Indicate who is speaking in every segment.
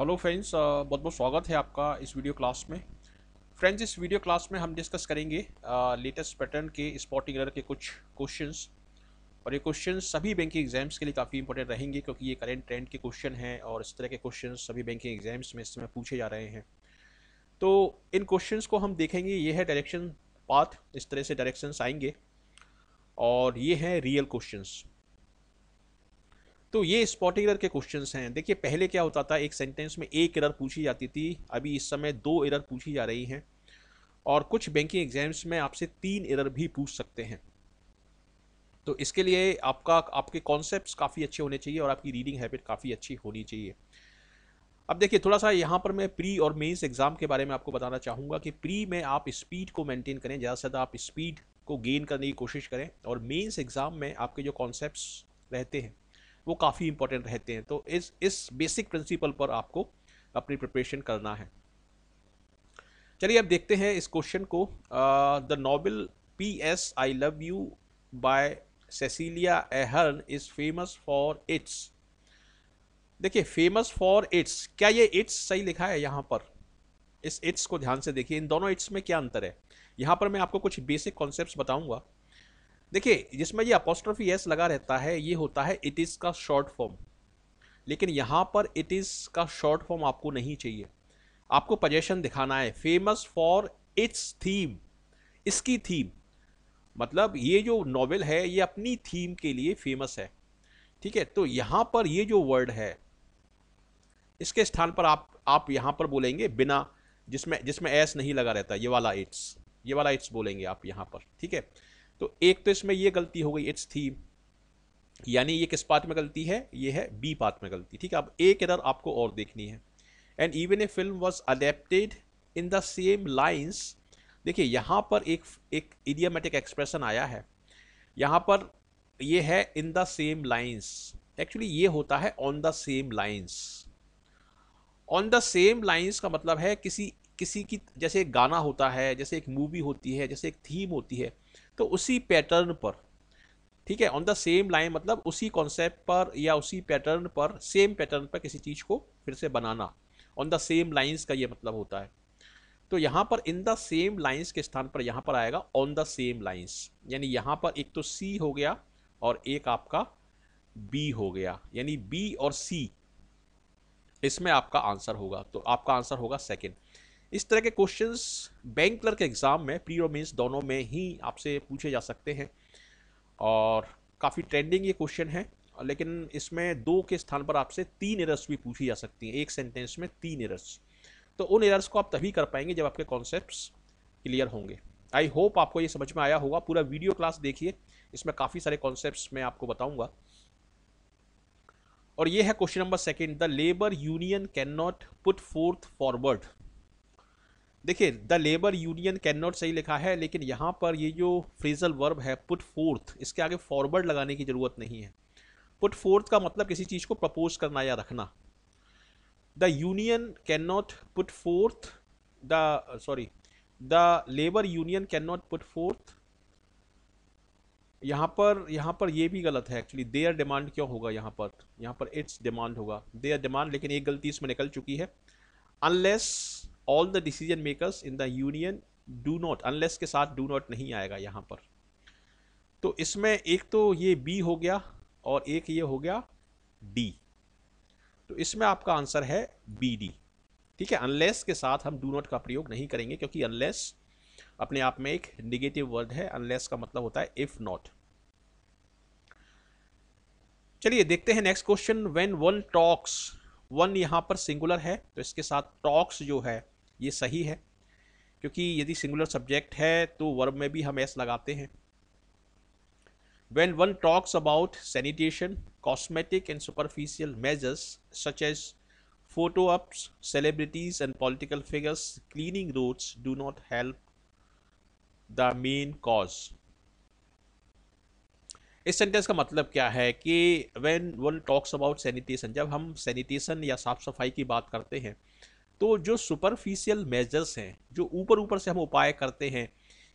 Speaker 1: hello friends uh, बहुत बहुत स्वागत है आपका इस वीडियो क्लास में फ्रेंड्स इस वीडियो क्लास में हम डिस्कस करेंगे लेटेस्ट uh, पैटर्न के स्पॉटिंग एरर के कुछ क्वेश्चंस और ये क्वेश्चन सभी बैंकिंग एग्जाम्स के लिए काफ़ी इंपॉर्टेंट रहेंगे क्योंकि ये करेंट ट्रेंड के क्वेश्चन हैं और इस तरह के क्वेश्चन सभी बैंकिंग एग्जाम्स में इस समय पूछे जा रहे हैं तो इन क्वेश्चन को हम देखेंगे ये है डायरेक्शन पाथ इस तरह से डायरेक्शन आएंगे और ये हैं रियल क्वेश्चन तो ये स्पॉट एरर के क्वेश्चंस हैं देखिए पहले क्या होता था एक सेंटेंस में एक एरर पूछी जाती थी अभी इस समय दो एरर पूछी जा रही हैं और कुछ बैंकिंग एग्जाम्स में आपसे तीन एरर भी पूछ सकते हैं तो इसके लिए आपका आपके कॉन्सेप्ट काफ़ी अच्छे होने चाहिए और आपकी रीडिंग हैबिट काफ़ी अच्छी होनी चाहिए अब देखिए थोड़ा सा यहाँ पर मैं प्री और मेंस एग्ज़ाम के बारे में आपको बताना चाहूँगा कि प्री में आप स्पीड को मेंटेन करें ज़्यादा से ज़्यादा आप स्पीड को गेन करने की कोशिश करें और मेंस एग्ज़ाम में आपके जो कॉन्सेप्ट रहते हैं वो काफ़ी इंपॉर्टेंट रहते हैं तो इस इस बेसिक प्रिंसिपल पर आपको अपनी प्रिपरेशन करना है चलिए अब देखते हैं इस क्वेश्चन को the novel P S I love you by Cecelia Ahern is famous for its देखिए फेमस फॉर इट्स क्या ये इट्स सही लिखा है यहाँ पर इस इट्स को ध्यान से देखिए इन दोनों इट्स में क्या अंतर है यहाँ पर मैं आपको कुछ बेसिक कॉन्सेप्ट बताऊँगा देखिए जिसमें ये अपोस्ट्रफी एस लगा रहता है ये होता है इट इज़ का शॉर्ट फॉर्म लेकिन यहाँ पर इट इज़ का शॉर्ट फॉर्म आपको नहीं चाहिए आपको पजेशन दिखाना है फेमस फॉर इट्स थीम इसकी थीम मतलब ये जो नॉवेल है ये अपनी थीम के लिए फेमस है ठीक है तो यहाँ पर ये जो वर्ड है इसके स्थान पर आप आप यहाँ पर बोलेंगे बिना जिसमें जिसमें एस नहीं लगा रहता ये वाला इट्स ये वाला इट्स बोलेंगे आप यहाँ पर ठीक है तो एक तो इसमें यह गलती हो गई इट्स थीम यानी ये किस पार्ट में गलती है ये है बी पार्ट में गलती ठीक है अब एक इधर आपको और देखनी है and even a film was adapted in the same lines देखिए यहाँ पर एक एक इडियामेटिक एक्सप्रेशन आया है यहाँ पर ये है in the same lines actually ये होता है on the same lines on the same lines का मतलब है किसी किसी की जैसे एक गाना होता है जैसे एक मूवी होती है जैसे एक थीम होती है तो उसी पैटर्न पर ठीक है ऑन द सेम लाइन मतलब उसी कॉन्सेप्ट पर या उसी पैटर्न पर सेम पैटर्न पर किसी चीज़ को फिर से बनाना ऑन द सेम लाइन्स का ये मतलब होता है तो यहाँ पर इन द सेम लाइन्स के स्थान पर यहाँ पर आएगा ऑन द सेम लाइन्स यानी यहाँ पर एक तो सी हो गया और एक आपका बी हो गया यानी बी और सी इसमें आपका आंसर होगा तो आपका आंसर होगा सेकेंड इस तरह के क्वेश्चंस बैंक क्लर्क एग्ज़ाम में प्री और मेंस दोनों में ही आपसे पूछे जा सकते हैं और काफ़ी ट्रेंडिंग ये क्वेश्चन है लेकिन इसमें दो के स्थान पर आपसे तीन एरर्स भी पूछी जा सकती हैं एक सेंटेंस में तीन एरर्स तो उन एरर्स को आप तभी कर पाएंगे जब आपके कॉन्सेप्ट क्लियर होंगे आई होप आपको ये समझ में आया होगा पूरा वीडियो क्लास देखिए इसमें काफ़ी सारे कॉन्सेप्ट मैं आपको बताऊँगा और ये है question number second the labour union can not put forth forward देखिए the labour union can not सही लिखा है लेकिन यहाँ पर ये जो फ्रीजल वर्ब है पुट फोर्थ इसके आगे फॉरवर्ड लगाने की ज़रूरत नहीं है पुट फोर्थ का मतलब किसी चीज़ को प्रपोज करना या रखना the union can not put forth the sorry the labour union can not put forth यहाँ पर यहाँ पर ये भी गलत है एक्चुअली देयर डिमांड क्यों होगा यहाँ पर यहाँ पर इट्स डिमांड होगा देयर डिमांड लेकिन एक गलती इसमें निकल चुकी है unless all the decision makers in the union do not unless के साथ डू नॉट नहीं आएगा यहाँ पर तो इसमें एक तो ये बी हो गया और एक ये हो गया डी तो इसमें आपका आंसर है बी डी ठीक है अनलेस के साथ हम डू नॉट का प्रयोग नहीं करेंगे क्योंकि अनलेस अपने आप में एक निगेटिव वर्ड है अनलेस का मतलब होता है इफ नॉट चलिए देखते हैं next question when one talks one यहाँ पर सिंगुलर है तो इसके साथ टॉक्स जो है ये सही है क्योंकि यदि सिंगुलर सब्जेक्ट है तो वर्ब में भी हम एस लगाते हैं when one talks about sanitation cosmetic and superficial measures such as photo ops celebrities and political figures cleaning roads do not help the main cause इस सेंटेंस का मतलब क्या है कि when one talks about sanitation जब हम sanitation या साफ सफाई की बात करते हैं तो जो सुपरफिशियल मेजर्स हैं जो ऊपर ऊपर से हम उपाय करते हैं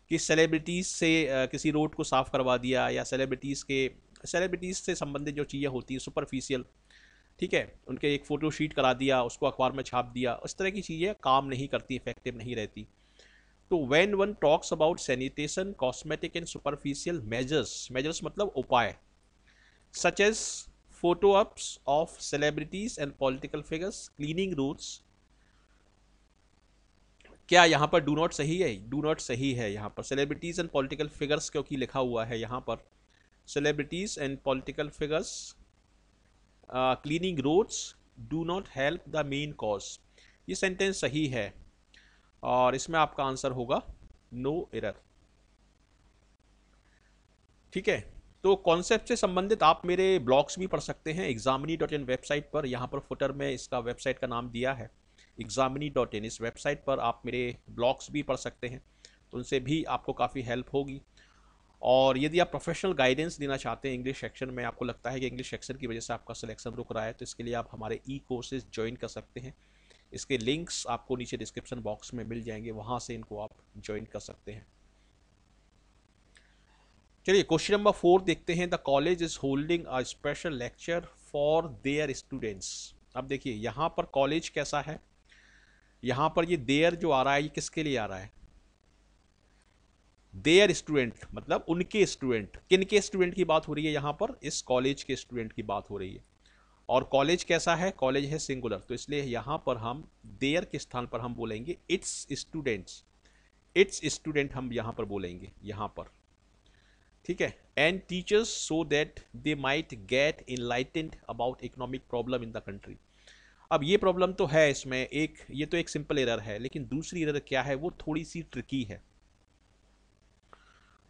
Speaker 1: कि सेलिब्रिटीज़ से किसी रोड को साफ़ करवा दिया या सेलिब्रिटीज़ के सेलिब्रिटीज़ से संबंधित जो चीज़ें होती हैं सुपरफिशियल ठीक है उनके एक फ़ोटो शीट करा दिया उसको अखबार में छाप दिया उस तरह की चीज़ें काम नहीं करती इफेक्टिव नहीं रहती तो when one talks about sanitation cosmetic and superficial measures measures मतलब उपाय such as ops of of and and figures figures, cleaning क्या यहाँ पर डू नॉट सही है डू नॉट सही है यहाँ पर सेलिब्रिटीज़ एंड पॉलिटिकल फिगर्स क्योंकि लिखा हुआ है यहाँ पर celebrities and political figures cleaning roads do not help the main cause ये सेंटेंस सही है और इसमें आपका आंसर होगा नो no एरर ठीक है तो कॉन्सेप्ट से संबंधित आप मेरे ब्लॉग्स भी पढ़ सकते हैं एग्जामिनी डॉट इन वेबसाइट पर यहाँ पर फुटर में इसका वेबसाइट का नाम दिया है एग्जामिनी डॉट इन इस वेबसाइट पर आप मेरे ब्लॉग्स भी पढ़ सकते हैं तो उनसे भी आपको काफ़ी हेल्प होगी और यदि आप प्रोफेशनल गाइडेंस देना चाहते हैं इंग्लिश सेक्शन में आपको लगता है कि इंग्लिश सेक्शन की वजह से आपका सिलेक्शन रुक रहा है तो इसके लिए आप हमारे ई कोर्सेज ज्वाइन कर सकते हैं इसके लिंक्स आपको नीचे डिस्क्रिप्शन बॉक्स में मिल जाएंगे वहाँ से इनको आप ज्वाइन कर सकते हैं चलिए क्वेश्चन नंबर फोर देखते हैं the college is holding a special lecture for their students अब देखिए यहाँ पर कॉलेज कैसा है यहां पर ये देयर जो आ रहा है ये किसके लिए आ रहा है देयर स्टूडेंट मतलब उनके स्टूडेंट किन के स्टूडेंट की बात हो रही है यहां पर इस कॉलेज के स्टूडेंट की बात हो रही है और कॉलेज कैसा है कॉलेज है सिंगुलर तो इसलिए यहां पर हम देयर के स्थान पर हम बोलेंगे इट्स स्टूडेंट्स इट्स स्टूडेंट हम यहां पर बोलेंगे यहां पर ठीक है and teachers so that they might get enlightened about economic problem in the country अब ये प्रॉब्लम तो है इसमें एक ये तो एक सिंपल एरर है लेकिन दूसरी एरर क्या है वो थोड़ी सी ट्रिकी है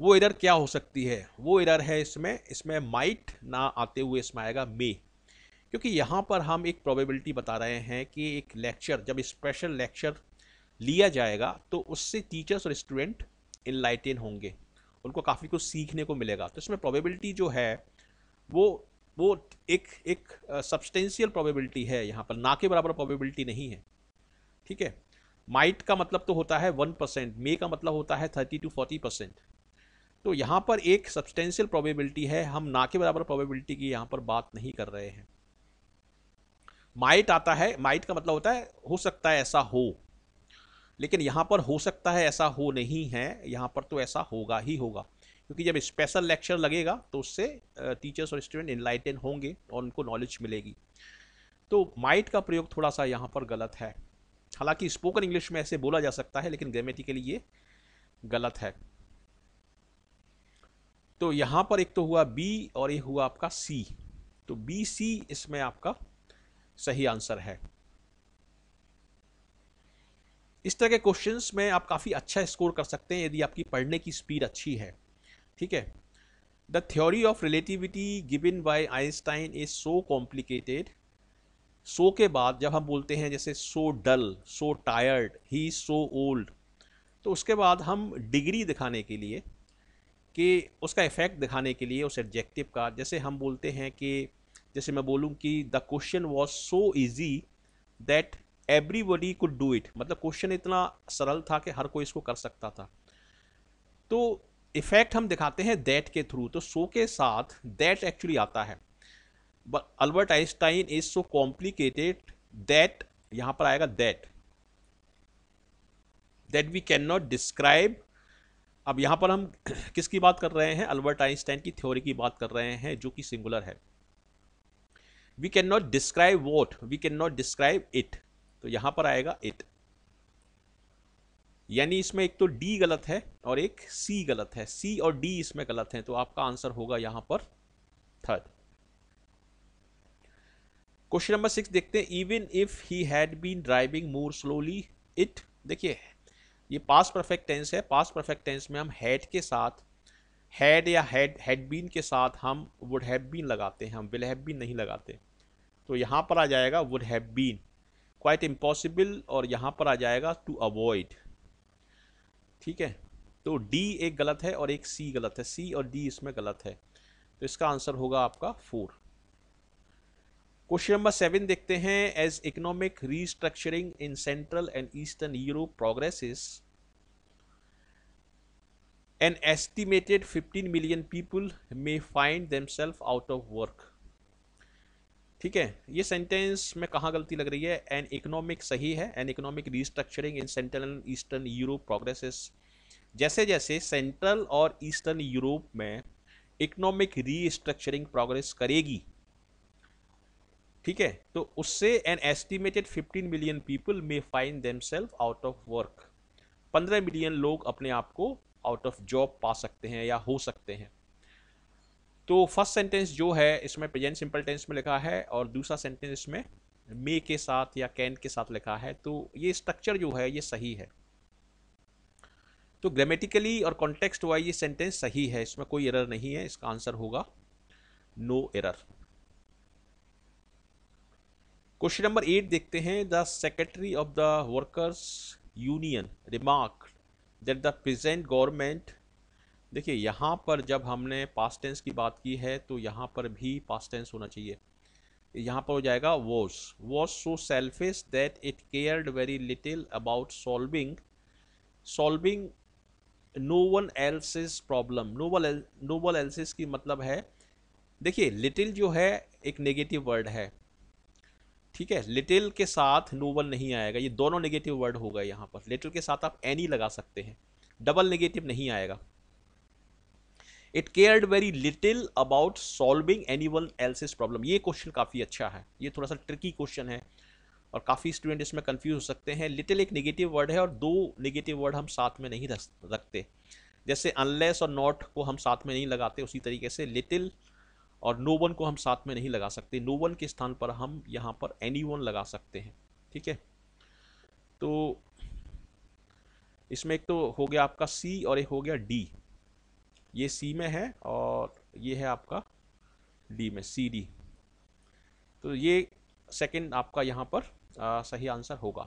Speaker 1: वो एरर क्या हो सकती है वो एरर है इसमें इसमें माइट ना आते हुए इसमें आएगा मे क्योंकि यहाँ पर हम एक प्रोबेबिलिटी बता रहे हैं कि एक लेक्चर जब स्पेशल लेक्चर लिया जाएगा तो उससे टीचर्स और स्टूडेंट इनलाइटेन होंगे उनको काफ़ी कुछ सीखने को मिलेगा तो इसमें प्रोबेबिलिटी जो है वो वो एक एक सब्सटेंशियल प्रोबेबिलिटी है यहाँ पर ना के बराबर प्रोबेबिलिटी नहीं है ठीक है माइट का मतलब तो होता है वन परसेंट मे का मतलब होता है थर्टी टू फोर्टी परसेंट तो यहाँ पर एक सब्सटेंशियल प्रोबेबिलिटी है हम ना के बराबर प्रोबेबिलिटी की यहाँ पर बात नहीं कर रहे हैं माइट आता है माइट का मतलब होता है हो सकता है ऐसा हो लेकिन यहाँ पर हो सकता है ऐसा हो नहीं है यहाँ पर तो ऐसा होगा ही होगा क्योंकि जब स्पेशल लेक्चर लगेगा तो उससे टीचर्स और स्टूडेंट इनलाइटन होंगे और उनको नॉलेज मिलेगी तो माइट का प्रयोग थोड़ा सा यहाँ पर गलत है हालांकि स्पोकन इंग्लिश में ऐसे बोला जा सकता है लेकिन ग्रामेटिकली ये गलत है तो यहाँ पर एक तो हुआ बी और ये हुआ आपका सी तो बी सी इसमें आपका सही आंसर है इस तरह के क्वेश्चंस में आप काफ़ी अच्छा स्कोर कर सकते हैं यदि आपकी पढ़ने की स्पीड अच्छी है ठीक है the theory of relativity given by Einstein is so complicated so के बाद जब हम बोलते हैं जैसे सो डल सो टायर्ड ही सो ओल्ड तो उसके बाद हम डिग्री दिखाने के लिए कि उसका इफ़ेक्ट दिखाने के लिए उस एडजेक्टिव का जैसे हम बोलते हैं कि जैसे मैं बोलूँ कि the question was so easy that everybody could do it मतलब क्वेश्चन इतना सरल था कि हर कोई इसको कर सकता था तो इफेक्ट हम दिखाते हैं दैट के थ्रू तो सो के साथ दैट एक्चुअली आता है Albert Einstein is so complicated that यहां पर आएगा that that we can not describe अब यहां पर हम किसकी बात कर रहे हैं अल्बर्ट आइंस्टाइन की थ्योरी की बात कर रहे हैं जो कि सिंगुलर है we can not describe what we can not describe it तो यहां पर आएगा इट यानी इसमें एक तो डी गलत है और एक सी गलत है सी और डी इसमें गलत है तो आपका आंसर होगा यहां पर थर्ड क्वेश्चन नंबर सिक्स देखते हैं even if he had been driving more slowly it देखिए ये पास परफेक्ट टेंस है पास परफेक्ट टेंस में हम हैड के साथ हैड या हैड हैड बीन के साथ हम वुड हैव बीन लगाते हैं हम विल हैव बीन नहीं लगाते तो यहाँ पर आ जाएगा would have been quite impossible और यहाँ पर आ जाएगा टू अवॉइड ठीक है तो डी एक गलत है और एक सी गलत है सी और डी इसमें गलत है तो इसका आंसर होगा आपका फोर क्वेश्चन नंबर सेवन देखते हैं as economic restructuring in central and eastern Europe progresses an estimated 15 million people may find themselves out of work ठीक है ये सेंटेंस में कहाँ गलती लग रही है एन इकोनॉमिक सही है an economic restructuring in central and eastern Europe progresses जैसे जैसे सेंट्रल और ईस्टर्न यूरोप में इकोनॉमिक रीस्ट्रक्चरिंग प्रोग्रेस करेगी ठीक है तो उससे an estimated 15 million people may find them out of work 15 million लोग अपने आप को आउट ऑफ जॉब पा सकते हैं या हो सकते हैं तो फर्स्ट सेंटेंस जो है इसमें प्रेजेंट सिंपल टेंस में लिखा है और दूसरा सेंटेंस इसमें मे के साथ या कैन के साथ लिखा है तो ये स्ट्रक्चर जो है ये सही है तो ग्रामेटिकली और कॉन्टेक्स्ट वाइज ये सेंटेंस सही है इसमें कोई एरर नहीं है इसका आंसर होगा no error question number eight देखते हैं the secretary of the workers union remark that the present government देखिए यहाँ पर जब हमने पास टेंस की बात की है तो यहाँ पर भी पास टेंस होना चाहिए यहाँ पर हो जाएगा was was so selfish that it cared very little about solving solving no one else's problem novel novel else's की मतलब है देखिए लिटिल जो है एक नेगेटिव वर्ड है ठीक है लिटिल के साथ नोवल नहीं आएगा ये दोनों नेगेटिव वर्ड होगा यहाँ पर लिटिल के साथ आप एनी लगा सकते हैं डबल नेगेटिव नहीं आएगा it cared very little about solving any one else's problem ये क्वेश्चन काफ़ी अच्छा है ये थोड़ा सा ट्रिकी क्वेश्चन है और काफ़ी स्टूडेंट इसमें कंफ्यूज हो सकते हैं लिटिल एक नेगेटिव वर्ड है और दो नेगेटिव वर्ड हम साथ में नहीं रखते जैसे अनलेस और नॉट को हम साथ में नहीं लगाते उसी तरीके से लिटिल और नो वन को हम साथ में नहीं लगा सकते नो वन के स्थान पर हम यहाँ पर एनी वन लगा सकते हैं ठीक है तो इसमें एक तो हो गया आपका सी और एक हो गया डी ये सी में है और ये है आपका डी में सी डी तो ये सेकंड आपका यहाँ पर आ, सही आंसर होगा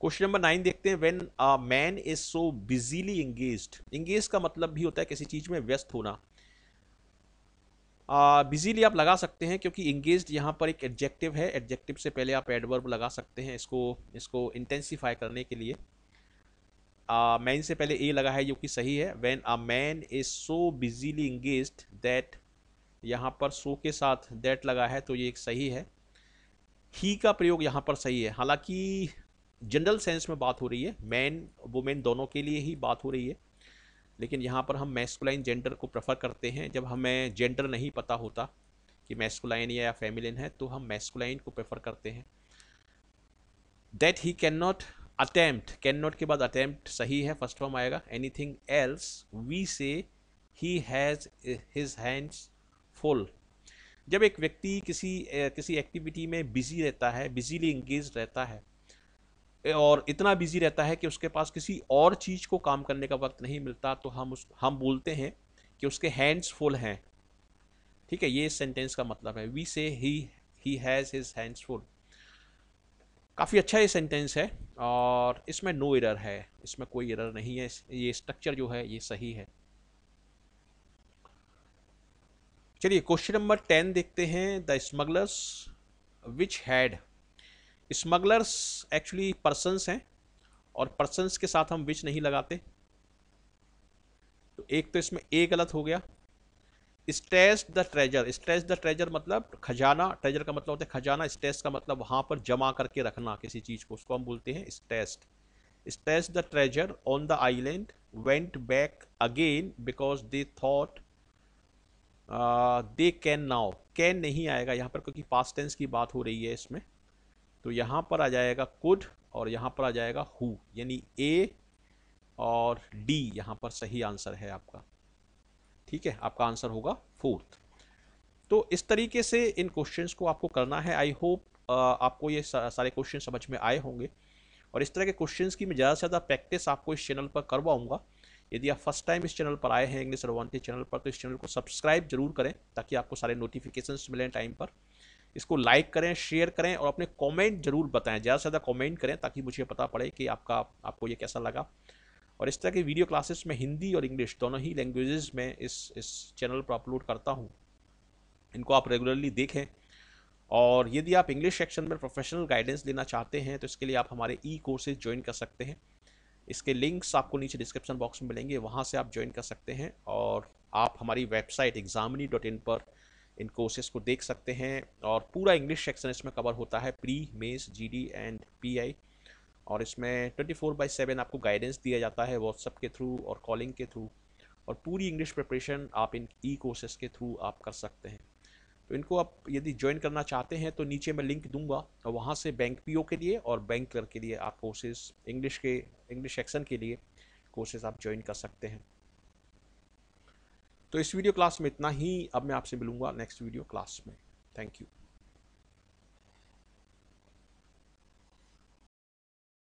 Speaker 1: क्वेश्चन नंबर नाइन देखते हैं when a man is so busily engage engage का मतलब भी होता है किसी चीज में व्यस्त होना बिजीली uh, आप लगा सकते हैं क्योंकि इंगेज यहाँ पर एक एडजेक्टिव है एडजेक्टिव से पहले आप एडवर्ब लगा सकते हैं इसको इसको इंटेंसीफाई करने के लिए मैन से पहले ए लगा है जो कि सही है when a man is so busily engage that यहाँ पर सो के साथ दैट लगा है तो ये एक सही है ही का प्रयोग यहाँ पर सही है हालांकि जनरल सेंस में बात हो रही है मैन वुमेन दोनों के लिए ही बात हो रही है लेकिन यहाँ पर हम मैस्कुलाइन जेंडर को प्रेफर करते हैं जब हमें जेंडर नहीं पता होता कि मैस्कुलाइन या फेमिलिन है तो हम मैस्कुलाइन को प्रेफर करते हैं that he can not attempt can not के बाद अटैम्प्ट सही है फर्स्ट फॉर्म आएगा any thing else we say he has his hands full जब एक व्यक्ति किसी eh, किसी एक्टिविटी में बिजी रहता है बिजीली इंगेज रहता है eh, और इतना बिजी रहता है कि उसके पास किसी और चीज़ को काम करने का वक्त नहीं मिलता तो हम उस हम बोलते हैं कि उसके हैंड्स फुल हैं ठीक है ये सेंटेंस का मतलब है we say he he has his hands full काफ़ी अच्छा ये सेंटेंस है और इसमें नो एरर है इसमें कोई एरर नहीं है ये स्ट्रक्चर जो है ये सही है चलिए क्वेश्चन नंबर टेन देखते हैं the smugglers which had smugglers actually persons हैं और पर्सनस के साथ हम विच नहीं लगाते तो एक तो इसमें ए गलत हो गया stashed the treasure stashed the treasure मतलब खजाना ट्रेजर का मतलब होता है खजाना स्टेस का मतलब वहाँ पर जमा करके रखना किसी चीज़ को उसको हम बोलते हैं stashed stashed the treasure on the island went back again because they thought they can now can नहीं आएगा यहाँ पर क्योंकि पास टेंस की बात हो रही है इसमें तो यहाँ पर आ जाएगा कुड और यहाँ पर आ जाएगा हु यानी ए और डी यहाँ पर सही आंसर है आपका ठीक है आपका आंसर होगा फोर्थ तो इस तरीके से इन क्वेश्चंस को आपको करना है आई होप आपको ये सारे क्वेश्चन समझ में आए होंगे और इस तरह के क्वेश्चंस की मैं ज़्यादा से ज़्यादा प्रैक्टिस आपको इस चैनल पर करवाऊँगा यदि आप फर्स्ट टाइम इस चैनल पर आए हैं इंग्लिश रवानते चैनल पर तो इस चैनल को सब्सक्राइब जरूर करें ताकि आपको सारे नोटिफिकेशन मिलें टाइम पर इसको लाइक करें शेयर करें और अपने कमेंट जरूर बताएं ज़्यादा से ज़्यादा कमेंट करें ताकि मुझे पता पड़े कि आपका आपको ये कैसा लगा और इस तरह के वीडियो क्लासेस में हिंदी और इंग्लिश दोनों ही लैंग्वेजेस में इस इस चैनल पर अपलोड करता हूँ इनको आप रेगुलरली देखें और यदि आप इंग्लिश सेक्शन में प्रोफेशनल गाइडेंस लेना चाहते हैं तो इसके लिए आप हमारे ई कोर्सेज ज्वाइन कर सकते हैं इसके लिंक्स आपको नीचे डिस्क्रिप्शन बॉक्स में मिलेंगे वहाँ से आप ज्वाइन कर सकते हैं और आप हमारी वेबसाइट एग्जामिनी डॉट इन पर इन कोर्सेज को देख सकते हैं और पूरा इंग्लिश सेक्शन इसमें कवर होता है pre mains D and I और इसमें ट्वेंटी फोर बाई सेवन आपको गाइडेंस दिया जाता है व्हाट्सअप के थ्रू और कॉलिंग के थ्रू और पूरी इंग्लिश प्रिपरेशन आप इन ई कोर्सेज़ के थ्रू आप कर सकते हैं तो इनको आप यदि ज्वाइन करना चाहते हैं तो नीचे मैं लिंक दूंगा और वहाँ से बैंक पीओ के लिए और बैंक क्लर्क के लिए आप कोर्सेज इंग्लिश के इंग्लिश सेक्शन के लिए कोर्सेज आप ज्वाइन कर सकते हैं तो इस वीडियो क्लास में इतना ही अब मैं आपसे मिलूँगा नेक्स्ट वीडियो क्लास में थैंक यू